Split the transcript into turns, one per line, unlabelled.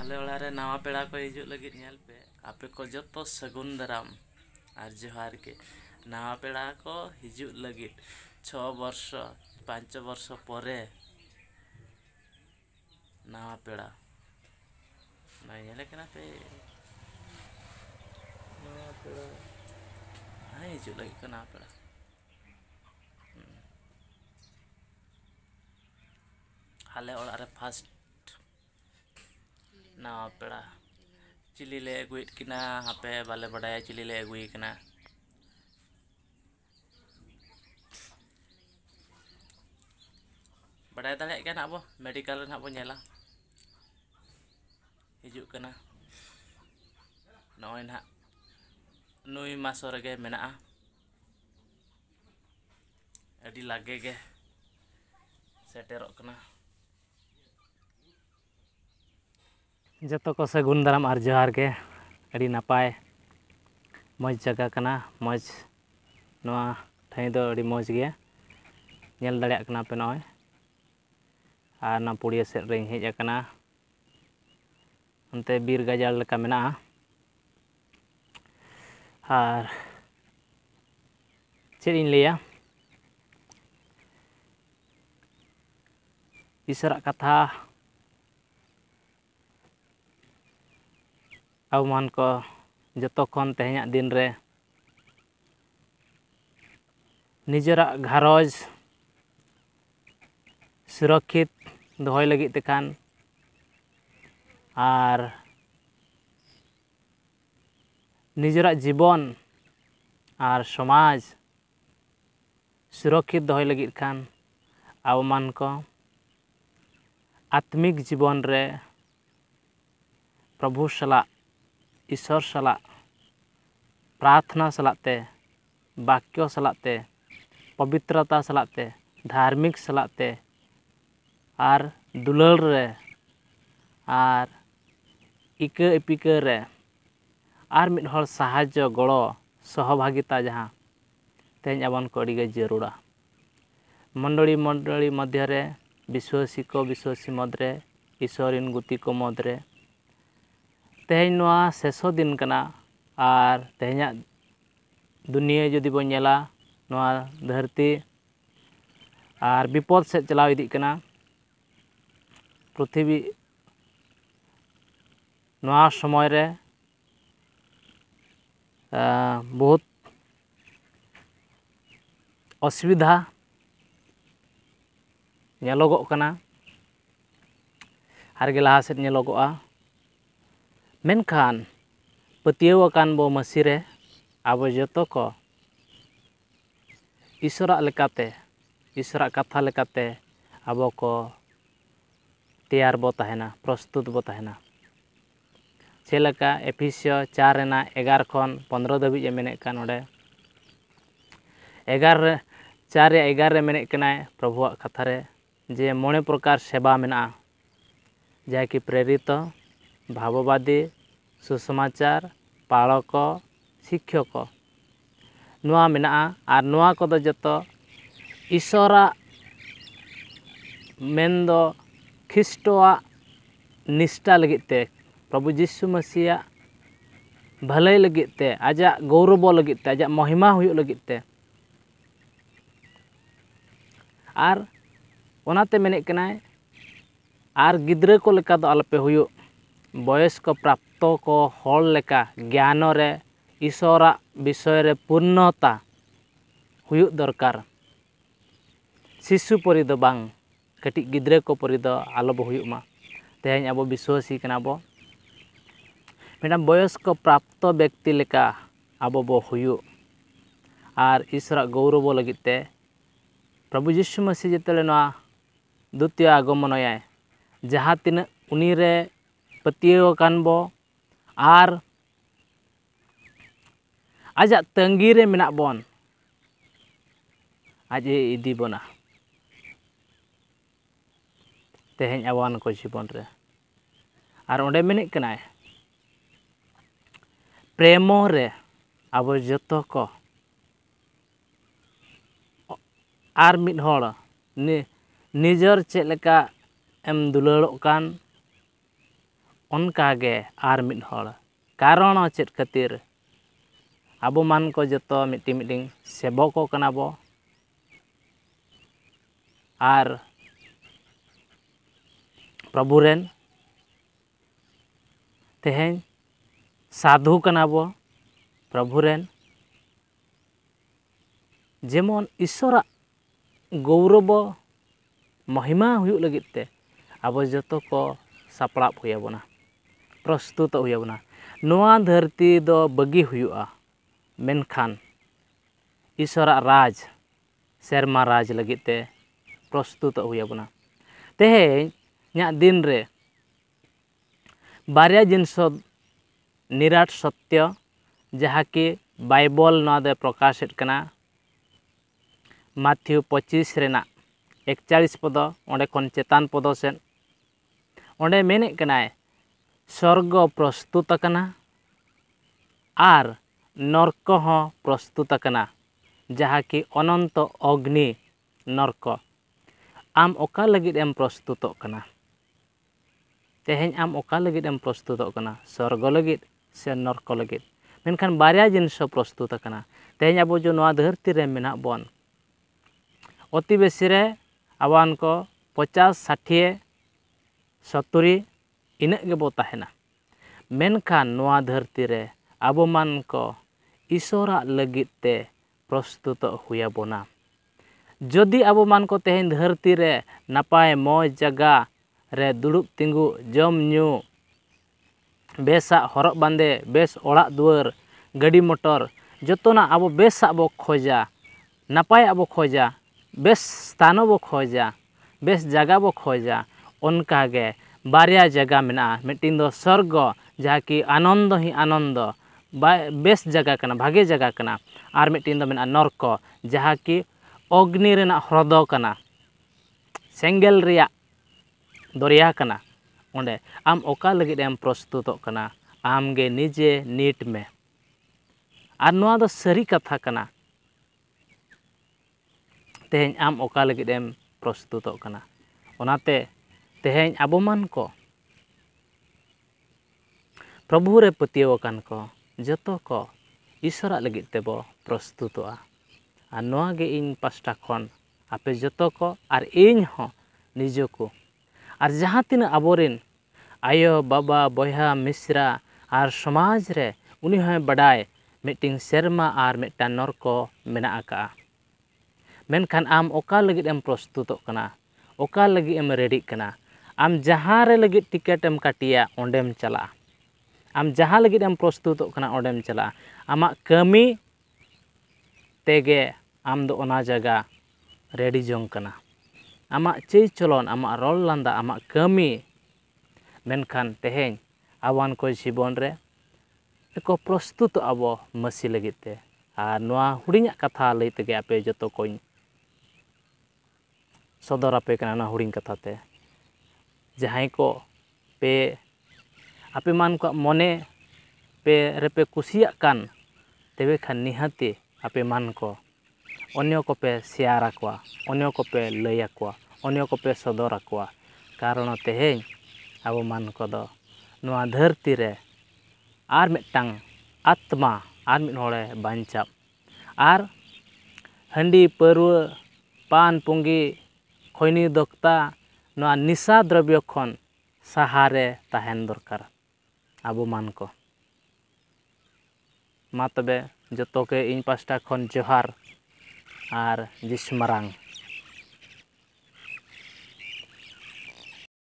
आलोर नावा पेड़ को हजू लगे पे आपे को जो तो सगुन दराम आर जोहार के नवा पेड़ को हजू लगे छर्ष पांच वर्ष पर नवा पेड़ ना पे हाँ हजू लगे को नवा पेड़ आलेर फास्ट nawapeda chili le aguit kina hape bale badaya chili le aguit kina badaya tale kan apa medical nak punya lah hijuk kena noin hak. nui masor ge mena ah adi lage ge seterok kena ᱡᱚᱛᱚ ᱠᱚ ᱥᱟᱹᱜᱩᱱ ᱫᱟᱨᱟᱢ ᱟᱨ ᱡᱚᱦᱟᱨ ᱜᱮ ᱟᱹᱰᱤ ᱱᱟᱯᱟᱭ ᱢᱚᱡᱽ ᱡᱟᱭᱜᱟ ᱠᱟᱱᱟ ᱢᱚᱡᱽ ᱱᱚᱣᱟ ᱴᱷᱟᱹᱭ ᱫᱚ ᱟᱹᱰᱤ ᱢᱚᱡᱽ ᱜᱮᱭᱟ ᱧᱮᱞ ᱫᱟᱲᱮᱭᱟᱜ ᱠᱟᱱᱟ ᱯᱮ ᱱᱚᱜᱼᱚᱭ ᱟᱨ ᱚᱱᱟ ᱯᱩᱲᱤᱭᱟᱹ ᱥᱮᱫ ᱨᱤᱧ ᱦᱮᱡ ᱟᱠᱟᱱᱟ ᱚᱱᱛᱮ ᱵᱤᱨ ᱜᱟᱡᱟᱲ ᱞᱮᱠᱟ ᱢᱮᱱᱟᱜᱼᱟ ᱟᱨ ᱪᱮᱫ ᱤᱧ ᱞᱟᱹᱭᱟ ᱤᱥᱟᱹᱨᱟᱜ ᱠᱟᱛᱷᱟ अवमान को जो तेहे दिन रे निजरा गारोज सुरक्षित दहय लगते खान और निजरा जीवन और समाज सुरक्षित दहय लगते खान अवमान को आत्मिक जीवन रे प्रभु सला ईश्वर सला प्रार्थना सलाते वाक्य सलाते पवित्रता सलाते धार्मिक सलाते आर दुलड़े आर इका इपिकारे आर मिटहर साहाज्य गड़ो सहभागिता जहाँ तेज अबन को जरूरा मंडली मंडली मध्य विश्वसी को विश्वसी मध्य ईश्वरीन गुति को मध्य तेहेना शेष दिन और तेहेना दुनिया जदि बोला धरती और विपद सज चलावना पृथ्वी ना समय रे बहुत असुविधा नलोग लहा सेलोगा मेखान पतवान बो मसी अब जो को ईश्वर ईश्वर कथा लेकते अब को तैयार बोना प्रस्तुत बोना चलका एपिसो चार एगार पंद्रह धाज मेने एगार चार एगार मेकना प्रभु कथा जे मे प्रकार सेवा मे जैकि प्रेरित भाववादी सुसमाचार पालक शिक्षक नुआ आर नुआ को जो ईश्वर मेन ख्रीटवा निष्ठा लगते प्रभु जीशु मसीहा भलई लगते आज गौरव लगते आज महिमा लगते और होना को लेकर आलपे हुई ᱵᱚᱭᱚᱥᱠᱚ ᱯᱨᱟᱯᱛᱚ ᱠᱚ ᱦᱚᱲ ᱞᱮᱠᱟ ᱜᱮᱭᱟᱱᱚ ᱨᱮ ᱤᱥᱥᱚᱨᱟᱜ ᱵᱤᱥᱚᱭ ᱨᱮ ᱯᱩᱨᱱᱚᱛᱟ ᱦᱩᱭᱩᱜ ᱫᱚᱨᱠᱟᱨ ᱥᱤᱥᱩ ᱯᱚᱨᱤ ᱫᱚ ᱵᱟᱝ ᱠᱟᱹᱴᱤᱡ ᱜᱤᱫᱽᱨᱟᱹ ᱠᱚ ᱯᱚᱨᱤ ᱫᱚ ᱟᱞᱚᱵᱚ ᱦᱩᱭᱩᱜ ᱢᱟ ᱛᱮᱦᱮᱧ ᱟᱵᱚ ᱵᱤᱥᱥᱚᱵᱟᱥᱤ ᱠᱟᱱᱟ ᱵᱚ ᱢᱤᱫᱴᱟᱝ ᱵᱚᱭᱚᱥᱠᱚ ᱯᱨᱟᱯᱛᱚ ᱵᱮᱠᱛᱤ ᱞᱮᱠᱟ ᱟᱵᱚ ᱵᱚ ᱦᱩᱭᱩᱜ ᱟᱨ ᱤᱥᱥᱚᱨᱟᱜ ᱜᱚᱣᱨᱚᱵᱚ ᱞᱟᱹᱜᱤᱫ ᱛᱮ ᱯᱨᱚᱵᱷᱩ ᱡᱤᱥᱩ ᱢᱟᱹᱥᱤ ᱡᱮᱛᱮᱞᱮ ᱱᱚᱣᱟ ᱫᱩᱛᱤᱭᱚ ᱟᱜᱚᱢᱚᱱᱚᱭᱟᱭ ᱡᱟᱦᱟᱸ ᱛᱤᱱᱟᱹᱜ ᱩᱱᱤᱨᱮ ᱯᱟᱹᱛᱭᱟᱹᱣ ᱟᱠᱟᱱ ᱵᱚ ᱟᱨ ᱟᱡᱟᱜ ᱛᱟᱺᱜᱤ ᱨᱮ ᱢᱮᱱᱟᱜ ᱵᱚᱱ ᱟᱡ ᱮ ᱤᱫᱤ ᱵᱚᱱᱟ ᱛᱮᱦᱮᱧ ᱟᱵᱚᱣᱟᱱ ᱠᱚ ᱡᱤᱵᱚᱱ ᱨᱮ ᱟᱨ ᱚᱸᱰᱮ ᱢᱮᱱᱮᱫ ᱠᱟᱱᱟᱭ ᱯᱨᱮᱢᱚ ᱨᱮ ᱟᱵᱚ ᱡᱚᱛᱚ ᱠᱚ ᱟᱨ ᱢᱤᱫ ᱦᱚᱲ ᱱᱤᱡᱚᱨ ᱪᱮᱫ ᱞᱮᱠᱟ ᱮᱢ ᱫᱩᱞᱟᱹᱲᱚᱜ ᱠᱟᱱ ᱚᱱᱠᱟᱜᱮ ᱟᱨ ᱢᱤᱫ ᱦᱚᱲ ᱠᱟᱨᱚᱱ ᱦᱚᱸ ᱪᱮᱫ ᱠᱷᱟᱹᱛᱤᱨ ᱟᱵᱚ ᱢᱟᱱ ᱠᱚ ᱡᱚᱛᱚ ᱢᱤᱫᱴᱤᱱ ᱢᱤᱫᱴᱤᱱ ᱥᱮᱵᱚᱠᱚ ᱠᱟᱱᱟ ᱵᱚ ᱟᱨ ᱯᱨᱚᱵᱷᱩ ᱨᱮᱱ ᱛᱮᱦᱮᱧ साधु कना बो प्रभुरन जेमन ईश्वर गौरव महिमा हुयुग लगते अब जो को सापड़ा हुआबना प्रस्तुत होना धरती दो बगी मेनखान ईश्वर राज सेरमा राज लगते प्रस्तुत होना तेहेज दिन रे बारे जिनस निराट सत्य जहाँकि बैबल नादे प्रकाश करना माथ्यू पचिस एक चालीस पद अ चेतान पद से अने मेन कनाए ᱥᱚᱨᱜ ᱯᱨᱚᱥᱛᱩᱛ ᱟᱠᱟᱱᱟ ᱟᱨ ᱱᱚᱨᱠ ᱦᱚᱸ ᱯᱨᱚᱥᱛᱩᱛ ᱟᱠᱟᱱᱟ ᱡᱟᱦᱟᱸ ᱠᱤ ᱚᱱᱚᱱᱛᱚ ᱚᱜᱽᱱᱤ ᱱᱚᱨᱠᱚ ᱟᱢ ᱚᱠᱟ ᱞᱟᱹᱜᱤᱫ ᱮᱢ ᱯᱨᱚᱥᱛᱩᱛᱚᱜ ᱠᱟᱱᱟ ᱛᱮᱦᱮᱧ ᱟᱢ ᱚᱠᱟ ᱞᱟᱹᱜᱤᱫ ᱮᱢ ᱯᱨᱚᱥᱛᱩᱛᱚᱜ ᱠᱟᱱᱟ ᱥᱚᱨᱜᱚ ᱞᱟᱹᱜᱤᱫ ᱥᱮ ᱱᱚᱨᱠᱚ ᱞᱟᱹᱜᱤᱫ ᱢᱮᱱᱠᱷᱟᱱ ᱵᱟᱨᱭᱟ ᱡᱤᱱᱤᱥ ᱦᱚᱸ ᱯᱨᱚᱥᱛᱩᱛ ᱟᱠᱟᱱᱟ ᱛᱮᱦᱮᱧ ᱟᱵᱚ ᱡᱮ ᱱᱚᱣᱟ ᱫᱷᱟᱹᱨᱛᱤ ᱨᱮ ᱢᱮᱱᱟᱜ ᱵᱚᱱ ᱚᱛᱤ ᱵᱮᱥᱤ ᱨᱮ ᱟᱵᱟᱱ ᱠᱚ ᱯᱚᱪᱟᱥ ᱥᱟᱴᱷᱤᱭᱮ ᱥᱚᱛᱛᱳᱨᱤ ᱤᱱᱟᱹᱜ ᱜᱮᱵᱚ ᱛᱟᱦᱮᱱᱟ ᱢᱮᱱᱠᱷᱟᱱ ᱱᱚᱣᱟ ᱫᱷᱟᱹᱨᱛᱤ ᱨᱮ ᱟᱵᱚ ᱢᱟᱱ ᱠᱚ ᱤᱥᱚᱨᱟᱜ ᱞᱟᱹᱜᱤᱫ ᱛᱮ ᱯᱨᱚᱥᱛᱩᱛᱚᱜ ᱦᱩᱭ ᱟᱵᱚᱱᱟ ᱡᱩᱫᱤ ᱟᱵᱚ ᱢᱟᱱ ᱠᱚ ᱛᱮᱦᱮᱧ ᱫᱷᱟᱹᱨᱛᱤ ᱨᱮ ᱱᱟᱯᱟᱭ ᱢᱚᱡᱽ ᱡᱟᱭᱜᱟ ᱨᱮ ᱫᱩᱲᱩᱵ ᱛᱤᱸᱜᱩ ᱡᱚᱢ ᱧᱩ ᱵᱮᱥᱟᱜ ᱦᱚᱨᱚᱜ ᱵᱟᱸᱫᱮ ᱵᱮᱥ ᱚᱲᱟᱜ ᱫᱩᱣᱟᱹᱨ ᱜᱟᱹᱰᱤ ᱢᱚᱴᱚᱨ ᱡᱚᱛᱚᱱᱟᱜ ᱟᱵᱚ ᱵᱮᱥᱟᱜ ᱵᱚ ᱠᱷᱚᱡᱟ ᱱᱟᱯᱟᱭᱟᱜ ᱵᱚ ᱠᱷᱚᱡᱟ ᱵᱮᱥ ᱥᱛᱷᱟᱱ ᱵᱚ ᱠᱷᱚᱡᱟ ᱵᱮᱥ ᱡᱟᱭᱜᱟ ᱵᱚ ᱠᱷᱚᱡᱟ ᱚᱱᱠᱟᱜᱮ बारे जगह मेटी दो स्वर्ग जहाँ कि आनंद ही आनंद बेस जगह कर भागे जगह कर और मिट्टी दो नर्क जहाँ कि अग्नि ह्रद करना सेंगल दरिया आम ओका प्रस्तुत करना आमगे निजे नीट में और ना तो सारी कथा करना तेज आम ओका प्रस्तुत करना ᱛᱮᱦᱮᱧ ᱟᱵᱚᱢᱟᱱ ᱠᱚ ᱯᱨᱚᱵᱷᱩ ᱨᱮ ᱯᱟᱹᱛᱭᱟᱹᱣ ᱟᱠᱟᱱ ᱠᱚ ᱡᱚᱛᱚ ᱠᱚ ᱤᱥᱥᱚᱨᱟᱜ ᱞᱟᱹᱜᱤᱫ ᱛᱮᱵᱚ ᱯᱨᱚᱥᱛᱩᱛᱚᱜᱼᱟ ᱟᱨ ᱱᱚᱣᱟᱜᱮ ᱤᱧ ᱯᱟᱥᱴᱟ ᱠᱷᱚᱱ ᱟᱯᱮ ᱡᱚᱛᱚ ᱠᱚ ᱟᱨ ᱤᱧᱦᱚᱸ ᱱᱤᱡᱮ ᱠᱚ ᱟᱨ ᱡᱟᱦᱟᱸ ᱛᱤᱱᱟᱹᱜ ᱟᱵᱚᱨᱮᱱ ᱟᱭᱳ ᱵᱟᱵᱟ ᱵᱚᱭᱦᱟ ᱢᱤᱥᱨᱟ ᱟᱨ ᱥᱚᱢᱟᱡᱽ ᱨᱮ ᱩᱱᱤ ᱦᱚᱸᱭ ᱵᱟᱰᱟᱭ ᱢᱤᱫᱴᱤᱱ ᱥᱮᱨᱢᱟ ᱟᱨ ᱢᱤᱫᱴᱟᱱ ᱱᱚᱨᱠᱚ ᱢᱮᱱᱟᱜ ᱟᱠᱟᱜᱼᱟ ᱢᱮᱱᱠᱷᱟᱱ ᱟᱢ ᱚᱠᱟ ᱞᱟᱹᱜᱤᱫ ᱮᱢ ᱯᱨᱚᱥᱛᱩᱛᱚᱜ ᱠᱟᱱᱟ ᱚᱠᱟ ᱞᱟᱹᱜᱤᱫ ᱮᱢ ᱨᱮᱰᱤᱜ ᱠᱟᱱᱟ am jahar re lagi tiket em katia ondem chala am jahar lagi em prostutuk kena ondem chala ama kami tege am do ona jaga ready jong kena ama cei cholon ama roll landa ama kami menkan teheng awan koi sibon re eko prostutuk abo mesi lagi te ar noa hurinya kata lei tege ape joto koi sodor ape kena na huring kata te जहाँ को पे आपे मान को मने पे रेपे कुन तेब खान निहाती आपे मान को अन्य को पे शेयर आकवा अन्य को पे लय आकवा अन्य को पे सदर आकवा कारण तेह अब मान को दो नुआ धरती रे आर मिटांग आत्मा आर मिटोड़े बांचाप आर हंडी पर्व पान पुंगी खोनी दोक्ता निशा द्रव्य सहारे तहन दरकार अब मान को मा तबे जो के इन पास्टा खन जोहार और जिसमारांग